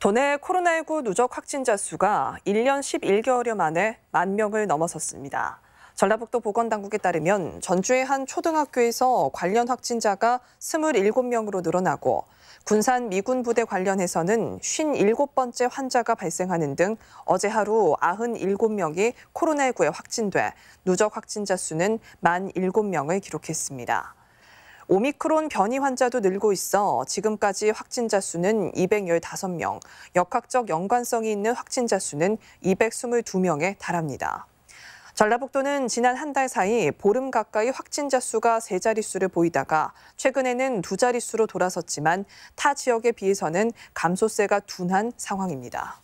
도내 코로나19 누적 확진자 수가 1년 11개월여 만에 만 명을 넘어섰습니다. 전라북도 보건당국에 따르면 전주의 한 초등학교에서 관련 확진자가 27명으로 늘어나고 군산 미군 부대 관련해서는 57번째 환자가 발생하는 등 어제 하루 97명이 코로나19에 확진돼 누적 확진자 수는 1 7명을 기록했습니다. 오미크론 변이 환자도 늘고 있어 지금까지 확진자 수는 215명, 역학적 연관성이 있는 확진자 수는 222명에 달합니다. 전라북도는 지난 한 달 사이 보름 가까이 확진자 수가 세 자릿수를 보이다가 최근에는 두 자릿수로 돌아섰지만 타 지역에 비해서는 감소세가 둔한 상황입니다.